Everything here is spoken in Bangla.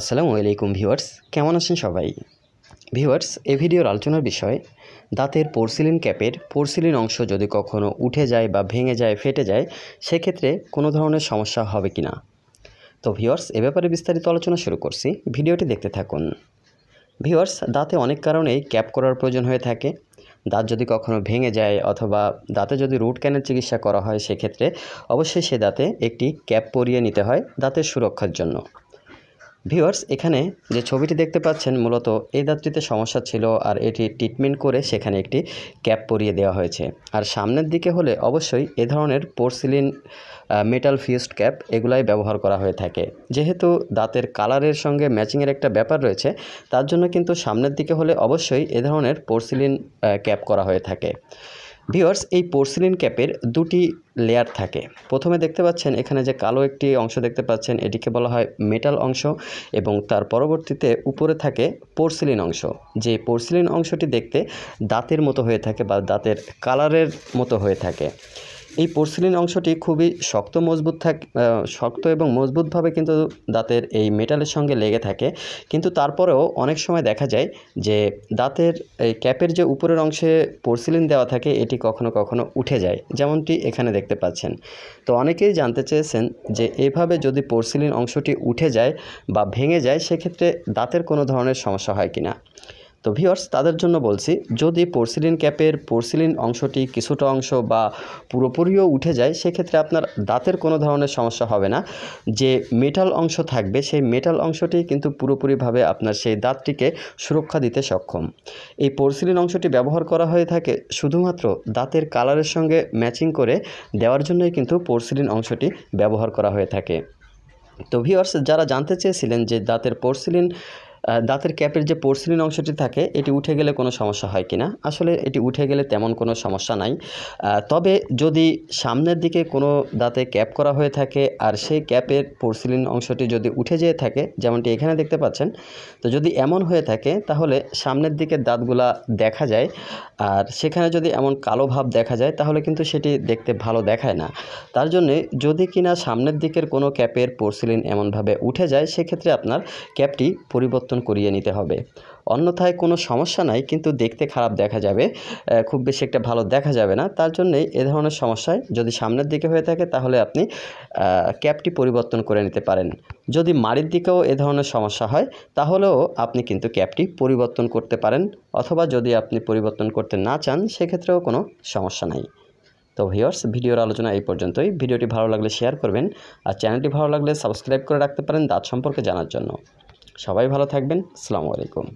আসসালামু আলাইকুম ভিউয়ার্স কেমন আছেন সবাই ভিউয়ার্স এ ভিডিওর আলোচনার বিষয় দাঁতের পোর্সিলিন ক্যাপের পোর্সিলিন অংশ যদি কখনো উঠে যায় বা ভেঙে যায় ফেটে যায় সেক্ষেত্রে কোনো ধরনের সমস্যা হবে কি না তো ভিউয়ার্স এ ব্যাপারে বিস্তারিত আলোচনা শুরু করছি ভিডিওটি দেখতে থাকুন ভিউয়ার্স দাঁতে অনেক কারণেই ক্যাপ করার প্রয়োজন হয়ে থাকে দাঁত যদি কখনো ভেঙে যায় অথবা দাঁতে যদি রুট ক্যানের চিকিৎসা করা হয় সেক্ষেত্রে অবশ্যই সে দাঁতে একটি ক্যাপ পরিয়ে নিতে হয় দাঁতের সুরক্ষার জন্য ভিউয়ার্স এখানে যে ছবিটি দেখতে পাচ্ছেন মূলত এই দাঁতটিতে সমস্যা ছিল আর এটি ট্রিটমেন্ট করে সেখানে একটি ক্যাপ পরিয়ে দেওয়া হয়েছে আর সামনের দিকে হলে অবশ্যই এ ধরনের পোর্সিলিন মেটাল ফিউজড ক্যাপ এগুলাই ব্যবহার করা হয়ে থাকে যেহেতু দাঁতের কালারের সঙ্গে ম্যাচিংয়ের একটা ব্যাপার রয়েছে তার জন্য কিন্তু সামনের দিকে হলে অবশ্যই এ ধরনের পোর্সিলিন ক্যাপ করা হয়ে থাকে ভিওর্স এই পোর্সিলিন ক্যাপের দুটি লেয়ার থাকে প্রথমে দেখতে পাচ্ছেন এখানে যে কালো একটি অংশ দেখতে পাচ্ছেন এটিকে বলা হয় মেটাল অংশ এবং তার পরবর্তীতে উপরে থাকে পোর্সিলিন অংশ যে পোর্সিলিন অংশটি দেখতে দাঁতের মতো হয়ে থাকে বা দাঁতের কালারের মতো হয়ে থাকে এই পোর্সিলিন অংশটি খুবই শক্ত মজবুত থাক শক্ত এবং মজবুতভাবে কিন্তু দাঁতের এই মেটালের সঙ্গে লেগে থাকে কিন্তু তারপরেও অনেক সময় দেখা যায় যে দাঁতের এই ক্যাপের যে উপরের অংশে পোর্সিলিন দেওয়া থাকে এটি কখনো কখনো উঠে যায় যেমনটি এখানে দেখতে পাচ্ছেন তো অনেকেই জানতে চেয়েছেন যে এভাবে যদি পোর্সিলিন অংশটি উঠে যায় বা ভেঙে যায় সেক্ষেত্রে দাঁতের কোনো ধরনের সমস্যা হয় কি না তো ভিওর্স তাদের জন্য বলছি যদি পোর্সিলিন ক্যাপের পোর্সিলিন অংশটি কিছুটা অংশ বা পুরোপুরিও উঠে যায় সেক্ষেত্রে আপনার দাঁতের কোনো ধরনের সমস্যা হবে না যে মেটাল অংশ থাকবে সেই মেটাল অংশটি কিন্তু পুরোপুরিভাবে আপনার সেই দাঁতটিকে সুরক্ষা দিতে সক্ষম এই পোর্সিলিন অংশটি ব্যবহার করা হয়ে থাকে শুধুমাত্র দাঁতের কালারের সঙ্গে ম্যাচিং করে দেওয়ার জন্যই কিন্তু পোর্সিলিন অংশটি ব্যবহার করা হয়ে থাকে তো ভিওর্স যারা জানতে চেয়েছিলেন যে দাঁতের পোর্সিলিন দাঁতের ক্যাপের যে পোর্সিলিন অংশটি থাকে এটি উঠে গেলে কোনো সমস্যা হয় কি না আসলে এটি উঠে গেলে তেমন কোনো সমস্যা নাই তবে যদি সামনের দিকে কোনো দাঁতে ক্যাপ করা হয়ে থাকে আর সেই ক্যাপের পোর্সিলিন অংশটি যদি উঠে যেয়ে থাকে যেমনটি এখানে দেখতে পাচ্ছেন তো যদি এমন হয়ে থাকে তাহলে সামনের দিকে দাঁতগুলা দেখা যায় আর সেখানে যদি এমন কালো ভাব দেখা যায় তাহলে কিন্তু সেটি দেখতে ভালো দেখায় না তার জন্যে যদি কিনা সামনের দিকের কোনো ক্যাপের পোর্সিলিন এমনভাবে উঠে যায় সেক্ষেত্রে আপনার ক্যাপটি পরিবর্তন পরিবর্তন করিয়ে নিতে হবে অন্যথায় কোনো সমস্যা নাই কিন্তু দেখতে খারাপ দেখা যাবে খুব বেশি একটা ভালো দেখা যাবে না তার জন্যেই এ ধরনের সমস্যায় যদি সামনের দিকে হয়ে থাকে তাহলে আপনি ক্যাপটি পরিবর্তন করে নিতে পারেন যদি মাড়ির দিকেও এ ধরনের সমস্যা হয় তাহলেও আপনি কিন্তু ক্যাপটি পরিবর্তন করতে পারেন অথবা যদি আপনি পরিবর্তন করতে না চান সেক্ষেত্রেও কোনো সমস্যা নাই তো ভিওর্স ভিডিওর আলোচনা এই পর্যন্তই ভিডিওটি ভালো লাগলে শেয়ার করবেন আর চ্যানেলটি ভালো লাগলে সাবস্ক্রাইব করে রাখতে পারেন দাঁত সম্পর্কে জানার জন্য সবাই ভালো থাকবেন সালামু আলাইকুম